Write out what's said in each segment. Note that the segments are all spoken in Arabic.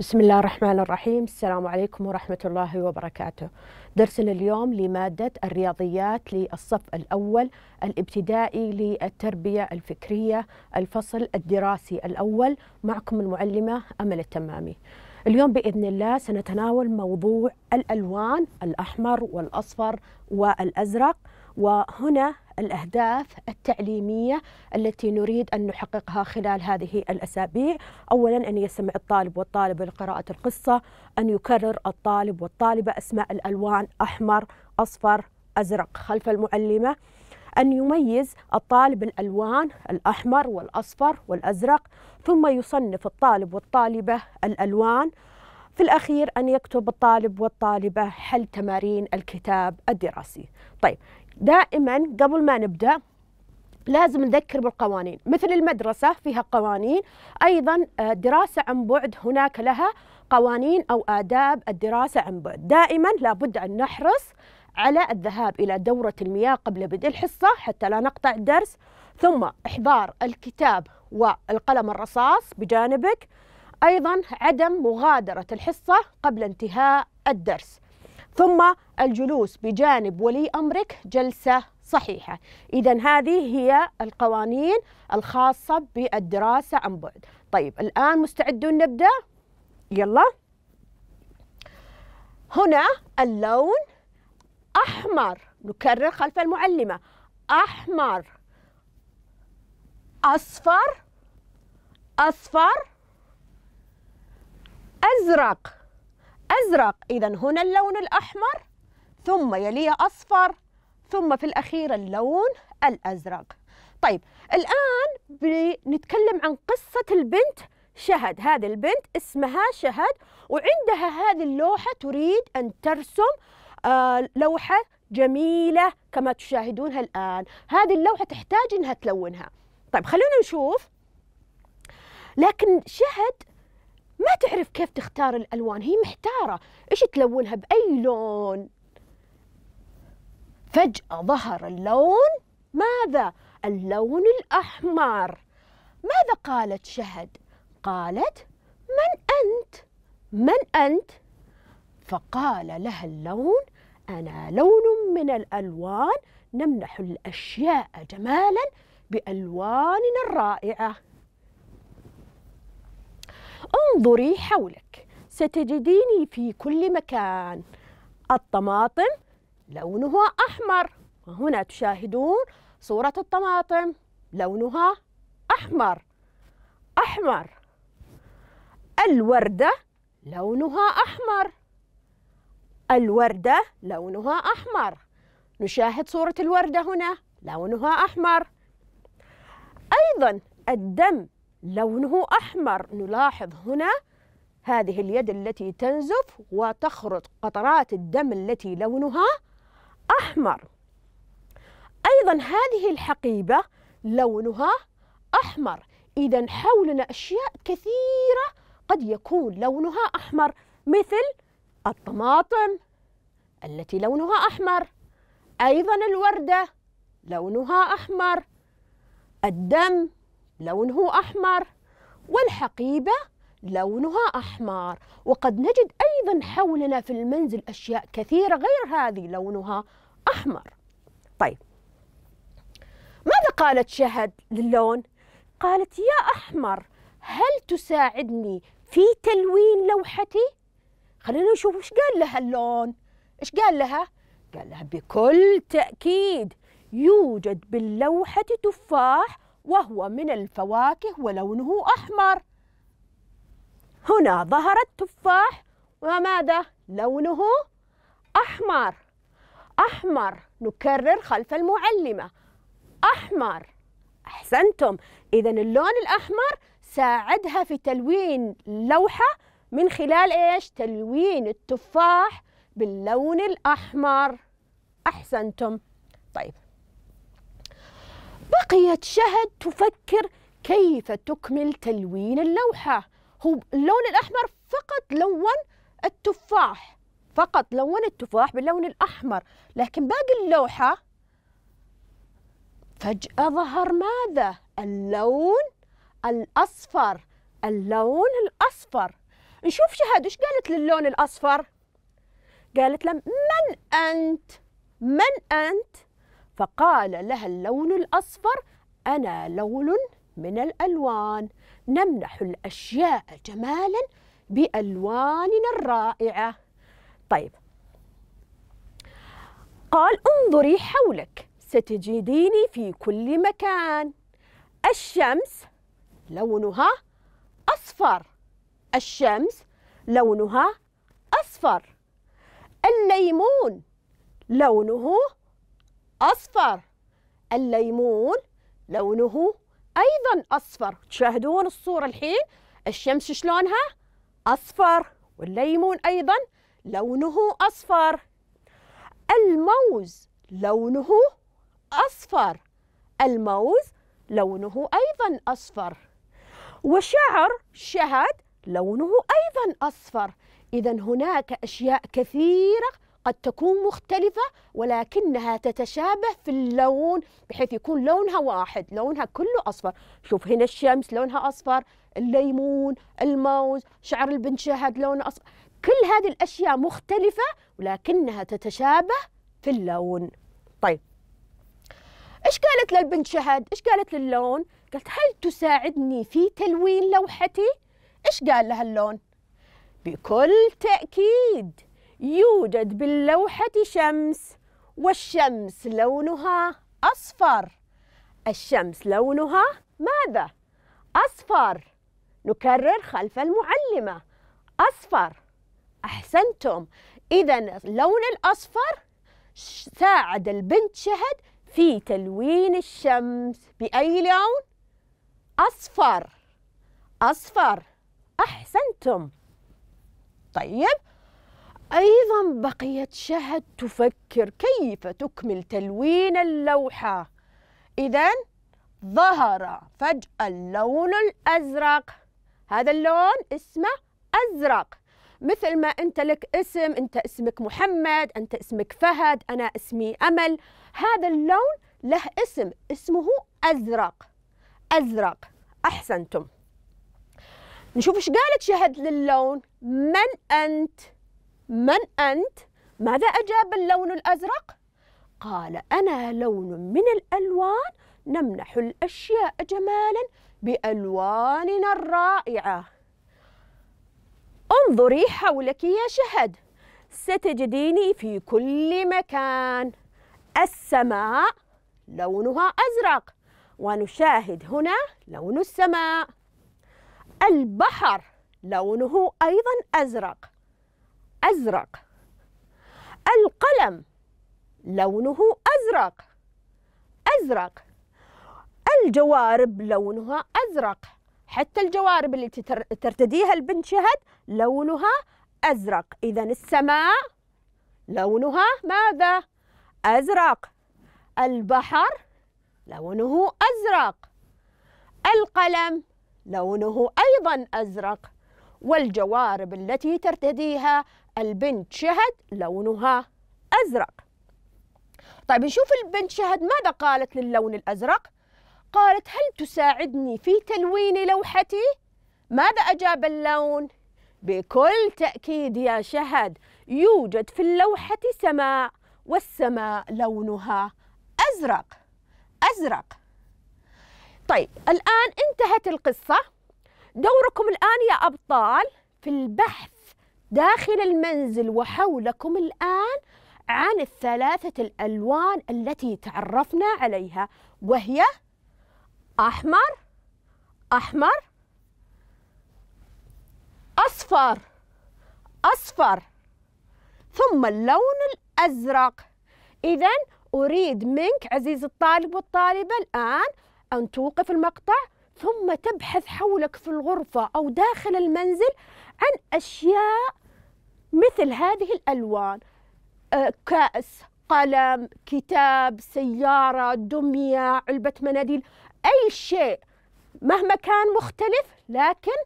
بسم الله الرحمن الرحيم السلام عليكم ورحمة الله وبركاته درسنا اليوم لمادة الرياضيات للصف الأول الابتدائي للتربية الفكرية الفصل الدراسي الأول معكم المعلمة أمل التمامي اليوم بإذن الله سنتناول موضوع الألوان الأحمر والأصفر والأزرق وهنا الأهداف التعليمية التي نريد أن نحققها خلال هذه الأسابيع أولا أن يستمع الطالب والطالبة لقراءة القصة أن يكرر الطالب والطالبة أسماء الألوان أحمر أصفر أزرق خلف المعلمة أن يميز الطالب الألوان الأحمر والأصفر والأزرق ثم يصنف الطالب والطالبة الألوان في الأخير أن يكتب الطالب والطالبة حل تمارين الكتاب الدراسي طيب دائما قبل ما نبدأ لازم نذكر بالقوانين مثل المدرسة فيها قوانين أيضا آه، دراسة عن بعد هناك لها قوانين أو آداب الدراسة عن بعد دائما لابد أن نحرص على الذهاب إلى دورة المياه قبل بدء الحصة حتى لا نقطع الدرس ثم إحضار الكتاب والقلم الرصاص بجانبك أيضا عدم مغادرة الحصة قبل انتهاء الدرس ثم الجلوس بجانب ولي أمرك جلسة صحيحة إذا هذه هي القوانين الخاصة بالدراسة عن بعد طيب الآن مستعدون نبدأ؟ يلا هنا اللون أحمر نكرر خلف المعلمة أحمر أصفر أصفر أزرق أزرق إذا هنا اللون الأحمر ثم يليه أصفر ثم في الأخير اللون الأزرق طيب الآن بنتكلم عن قصة البنت شهد هذه البنت اسمها شهد وعندها هذه اللوحة تريد أن ترسم آه، لوحة جميلة كما تشاهدونها الآن هذه اللوحة تحتاج أنها تلونها طيب خلونا نشوف لكن شهد ما تعرف كيف تختار الألوان هي محتارة إيش تلونها بأي لون فجأة ظهر اللون ماذا؟ اللون الأحمر ماذا قالت شهد؟ قالت من أنت؟ من أنت؟ فقال لها اللون أنا لون من الألوان نمنح الأشياء جمالا بألواننا الرائعة انظري حولك ستجديني في كل مكان الطماطم لونها أحمر وهنا تشاهدون صورة الطماطم لونها أحمر أحمر الوردة لونها أحمر الوردة لونها أحمر نشاهد صورة الوردة هنا لونها أحمر أيضا الدم لونه أحمر نلاحظ هنا هذه اليد التي تنزف وتخرج قطرات الدم التي لونها أحمر أيضا هذه الحقيبة لونها أحمر إذا حولنا أشياء كثيرة قد يكون لونها أحمر مثل الطماطم التي لونها أحمر أيضا الوردة لونها أحمر الدم لونه أحمر والحقيبة لونها أحمر وقد نجد أيضا حولنا في المنزل أشياء كثيرة غير هذه لونها أحمر طيب ماذا قالت شهد للون؟ قالت يا أحمر هل تساعدني في تلوين لوحتي؟ خلينا نشوف ايش قال لها اللون ايش قال لها؟ قال لها بكل تأكيد يوجد باللوحة تفاح وهو من الفواكه ولونه أحمر هنا ظهر التفاح وماذا؟ لونه أحمر أحمر نكرر خلف المعلمة أحمر أحسنتم إذا اللون الأحمر ساعدها في تلوين لوحة من خلال إيش؟ تلوين التفاح باللون الأحمر أحسنتم طيب بقيت شهد تفكر كيف تكمل تلوين اللوحة هو اللون الأحمر فقط لون التفاح فقط لون التفاح باللون الأحمر لكن باقي اللوحة فجأة ظهر ماذا؟ اللون الأصفر اللون الأصفر نشوف شهد إيش قالت للون الأصفر؟ قالت له من أنت؟ من أنت؟ فقال لها اللون الأصفر أنا لون من الألوان نمنح الأشياء جمالا بألواننا الرائعة طيب قال انظري حولك ستجديني في كل مكان الشمس لونها أصفر الشمس لونها أصفر الليمون لونه أصفر الليمون لونه أيضا أصفر تشاهدون الصورة الحين الشمس شلونها أصفر والليمون أيضا لونه أصفر الموز لونه أصفر الموز لونه أيضا أصفر وشعر شهد لونه أيضا أصفر إذا هناك أشياء كثيرة قد تكون مختلفة ولكنها تتشابه في اللون بحيث يكون لونها واحد لونها كله أصفر شوف هنا الشمس لونها أصفر الليمون الموز شعر البنت شهد لونه أصفر كل هذه الأشياء مختلفة ولكنها تتشابه في اللون طيب إيش قالت للبنت شهد إيش قالت للون قالت هل تساعدني في تلوين لوحتي إيش قال لها اللون بكل تأكيد يوجد باللوحة شمس والشمس لونها أصفر الشمس لونها ماذا؟ أصفر نكرر خلف المعلمة أصفر أحسنتم إذا اللون الأصفر ساعد البنت شهد في تلوين الشمس بأي لون؟ أصفر أصفر أحسنتم طيب أيضا بقيت شهد تفكر كيف تكمل تلوين اللوحة إذا ظهر فجأة اللون الأزرق هذا اللون اسمه أزرق مثل ما أنت لك اسم أنت اسمك محمد أنت اسمك فهد أنا اسمي أمل هذا اللون له اسم اسمه أزرق أزرق أحسنتم نشوف ايش قالت شهد للون من أنت من أنت؟ ماذا أجاب اللون الأزرق؟ قال أنا لون من الألوان نمنح الأشياء جمالا بألواننا الرائعة انظري حولك يا شهد ستجديني في كل مكان السماء لونها أزرق ونشاهد هنا لون السماء البحر لونه أيضا أزرق أزرق القلم لونه أزرق أزرق الجوارب لونها أزرق حتى الجوارب اللي ترتديها البنت شهد لونها أزرق إذا السماء لونها ماذا؟ أزرق البحر لونه أزرق القلم لونه أيضا أزرق والجوارب التي ترتديها البنت شهد لونها أزرق طيب نشوف البنت شهد ماذا قالت للون الأزرق قالت هل تساعدني في تلوين لوحتي ماذا أجاب اللون بكل تأكيد يا شهد يوجد في اللوحة سماء والسماء لونها أزرق أزرق طيب الآن انتهت القصة دوركم الآن يا أبطال في البحث داخل المنزل وحولكم الآن عن الثلاثة الألوان التي تعرفنا عليها وهي أحمر أحمر أصفر أصفر ثم اللون الأزرق إذا أريد منك عزيز الطالب والطالبة الآن أن توقف المقطع ثم تبحث حولك في الغرفة أو داخل المنزل عن أشياء مثل هذه الألوان آه، كأس قلم كتاب سيارة دمية علبة مناديل أي شيء مهما كان مختلف لكن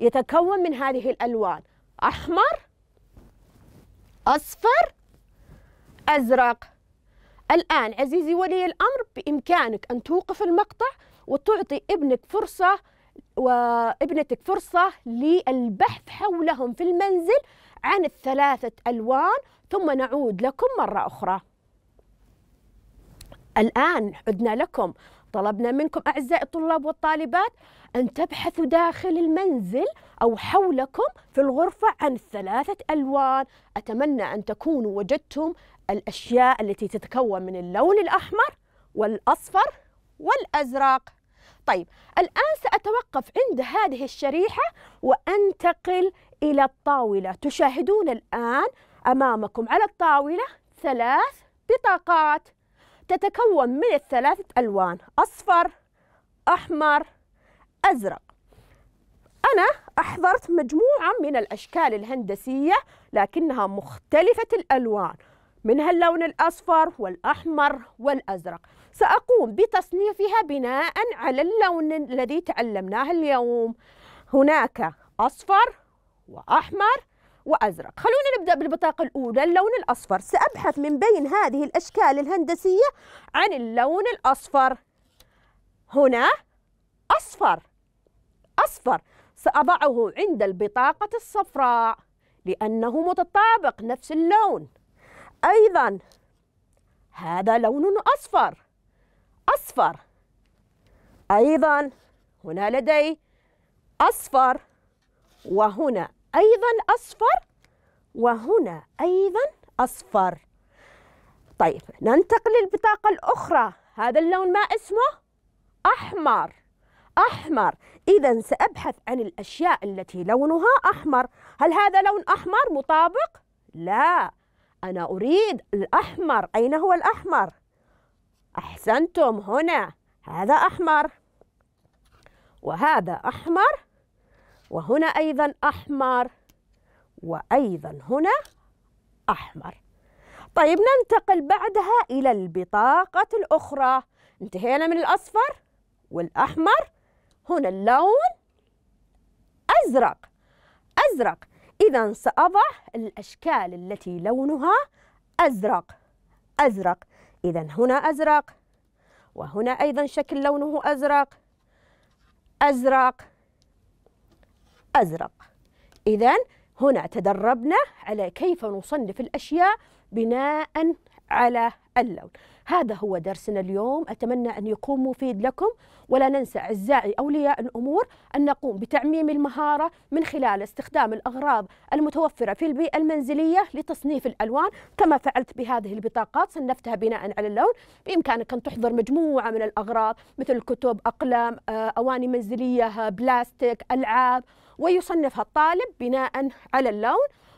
يتكون من هذه الألوان أحمر أصفر أزرق الآن عزيزي ولي الأمر بإمكانك أن توقف المقطع وتعطي ابنك فرصة وابنتك فرصة للبحث حولهم في المنزل عن الثلاثة ألوان ثم نعود لكم مرة أخرى الآن عدنا لكم طلبنا منكم أعزائي الطلاب والطالبات أن تبحثوا داخل المنزل أو حولكم في الغرفة عن ثلاثة ألوان أتمنى أن تكونوا وجدتم الأشياء التي تتكون من اللون الأحمر والأصفر والأزرق طيب الآن سأتوقف عند هذه الشريحة وأنتقل إلى الطاولة تشاهدون الآن أمامكم على الطاولة ثلاث بطاقات تتكون من الثلاثة ألوان أصفر أحمر أزرق أنا أحضرت مجموعة من الأشكال الهندسية لكنها مختلفة الألوان منها اللون الأصفر والأحمر والأزرق سأقوم بتصنيفها بناء على اللون الذي تعلمناه اليوم هناك أصفر وأحمر وأزرق خلونا نبدأ بالبطاقة الأولى اللون الأصفر سأبحث من بين هذه الأشكال الهندسية عن اللون الأصفر هنا أصفر أصفر سأضعه عند البطاقة الصفراء لأنه متطابق نفس اللون أيضا هذا لون أصفر أصفر أيضا هنا لدي أصفر وهنا أيضا أصفر وهنا أيضا أصفر طيب ننتقل للبطاقة الأخرى هذا اللون ما اسمه أحمر أحمر إذا سأبحث عن الأشياء التي لونها أحمر هل هذا لون أحمر مطابق؟ لا أنا أريد الأحمر أين هو الأحمر؟ أحسنتم هنا هذا أحمر وهذا أحمر وهنا أيضا أحمر وأيضا هنا أحمر طيب ننتقل بعدها إلى البطاقة الأخرى انتهينا من الأصفر والأحمر هنا اللون أزرق أزرق إذا سأضع الأشكال التي لونها أزرق أزرق إذا هنا أزرق وهنا أيضا شكل لونه أزرق أزرق أزرق إذا هنا تدربنا على كيف نصنف الأشياء بناء على اللون هذا هو درسنا اليوم أتمنى أن يكون مفيد لكم ولا ننسى أعزائي أولياء الأمور أن نقوم بتعميم المهارة من خلال استخدام الأغراض المتوفرة في البيئة المنزلية لتصنيف الألوان كما فعلت بهذه البطاقات صنفتها بناء على اللون بإمكانك أن تحضر مجموعة من الأغراض مثل كتب أقلام آه، أواني منزلية بلاستيك ألعاب ويصنفها الطالب بناء على اللون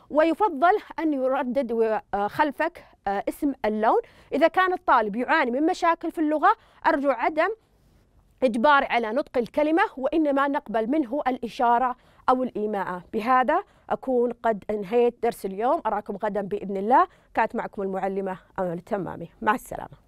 ويفضل أن يردد آه، خلفك آه، اسم اللون إذا كان الطالب يعاني من مشاكل في اللغة أرجو عدم إجباري على نطق الكلمة وإنما نقبل منه الإشارة أو الإيماء بهذا أكون قد أنهيت درس اليوم أراكم غدا بإذن الله كانت معكم المعلمة أمل التمامي مع السلامة